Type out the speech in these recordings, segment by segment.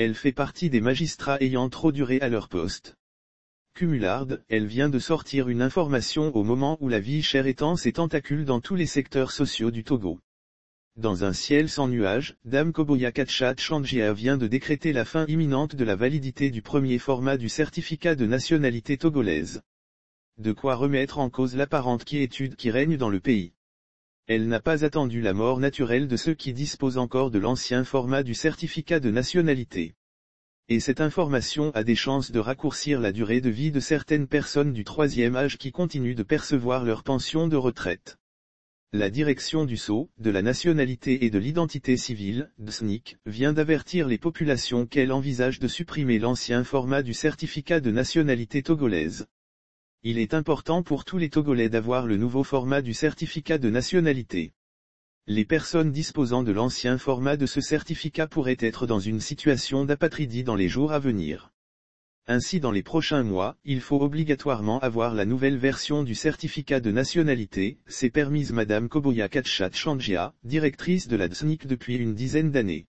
Elle fait partie des magistrats ayant trop duré à leur poste. Cumularde, elle vient de sortir une information au moment où la vie chère étend ses tentacules dans tous les secteurs sociaux du Togo. Dans un ciel sans nuages, Dame Koboya Katchat Changia vient de décréter la fin imminente de la validité du premier format du certificat de nationalité togolaise. De quoi remettre en cause l'apparente quiétude qui règne dans le pays. Elle n'a pas attendu la mort naturelle de ceux qui disposent encore de l'ancien format du certificat de nationalité. Et cette information a des chances de raccourcir la durée de vie de certaines personnes du troisième âge qui continuent de percevoir leur pension de retraite. La direction du sceau, de la nationalité et de l'identité civile, DSNIC, vient d'avertir les populations qu'elle envisage de supprimer l'ancien format du certificat de nationalité togolaise. Il est important pour tous les Togolais d'avoir le nouveau format du certificat de nationalité. Les personnes disposant de l'ancien format de ce certificat pourraient être dans une situation d'apatridie dans les jours à venir. Ainsi dans les prochains mois, il faut obligatoirement avoir la nouvelle version du certificat de nationalité, c'est permise Madame Koboya Katchat Changia, directrice de la DSNIC depuis une dizaine d'années.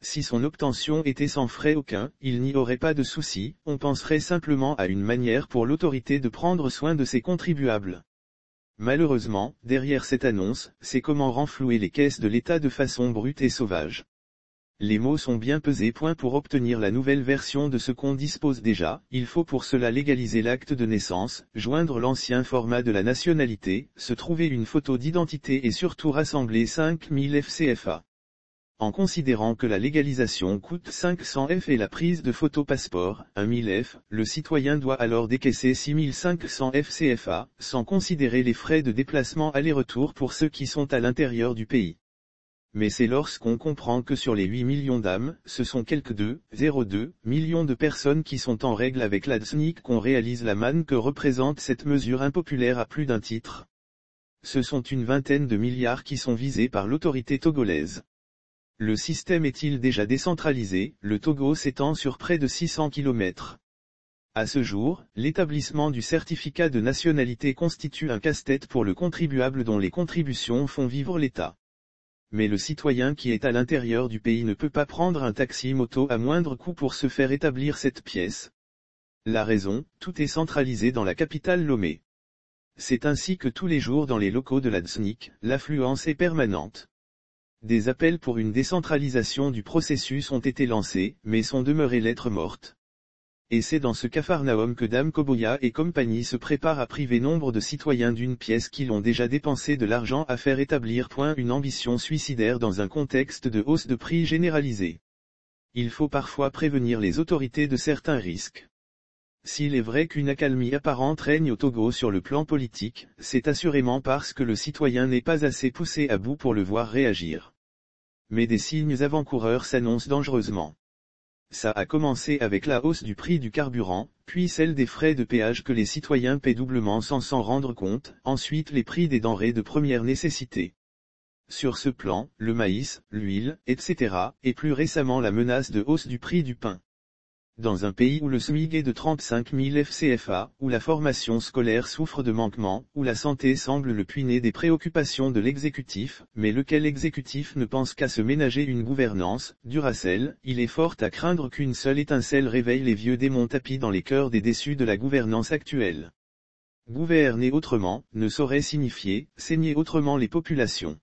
Si son obtention était sans frais aucun, il n'y aurait pas de souci, on penserait simplement à une manière pour l'autorité de prendre soin de ses contribuables. Malheureusement, derrière cette annonce, c'est comment renflouer les caisses de l'État de façon brute et sauvage. Les mots sont bien pesés. Point pour obtenir la nouvelle version de ce qu'on dispose déjà, il faut pour cela légaliser l'acte de naissance, joindre l'ancien format de la nationalité, se trouver une photo d'identité et surtout rassembler 5000 FCFA en considérant que la légalisation coûte 500 F et la prise de photo passeport 1000 F, le citoyen doit alors décaisser 6500 FCFA, sans considérer les frais de déplacement aller-retour pour ceux qui sont à l'intérieur du pays. Mais c'est lorsqu'on comprend que sur les 8 millions d'âmes, ce sont quelques 2,02 millions de personnes qui sont en règle avec la qu'on réalise la manne que représente cette mesure impopulaire à plus d'un titre. Ce sont une vingtaine de milliards qui sont visés par l'autorité togolaise. Le système est-il déjà décentralisé, le Togo s'étend sur près de 600 km. À ce jour, l'établissement du certificat de nationalité constitue un casse-tête pour le contribuable dont les contributions font vivre l'État. Mais le citoyen qui est à l'intérieur du pays ne peut pas prendre un taxi-moto à moindre coût pour se faire établir cette pièce. La raison, tout est centralisé dans la capitale Lomé. C'est ainsi que tous les jours dans les locaux de la l'affluence est permanente. Des appels pour une décentralisation du processus ont été lancés, mais sont demeurés lettres mortes. Et c'est dans ce cafarnaum que Dame Koboya et compagnie se préparent à priver nombre de citoyens d'une pièce qui l'ont déjà dépensé de l'argent à faire établir point une ambition suicidaire dans un contexte de hausse de prix généralisée. Il faut parfois prévenir les autorités de certains risques. S'il est vrai qu'une accalmie apparente règne au Togo sur le plan politique, c'est assurément parce que le citoyen n'est pas assez poussé à bout pour le voir réagir. Mais des signes avant-coureurs s'annoncent dangereusement. Ça a commencé avec la hausse du prix du carburant, puis celle des frais de péage que les citoyens paient doublement sans s'en rendre compte, ensuite les prix des denrées de première nécessité. Sur ce plan, le maïs, l'huile, etc., et plus récemment la menace de hausse du prix du pain. Dans un pays où le SMIG est de 35 000 FCFA, où la formation scolaire souffre de manquements, où la santé semble le puiné des préoccupations de l'exécutif, mais lequel exécutif ne pense qu'à se ménager une gouvernance, Duracell, il est fort à craindre qu'une seule étincelle réveille les vieux démons tapis dans les cœurs des déçus de la gouvernance actuelle. Gouverner autrement, ne saurait signifier, saigner autrement les populations.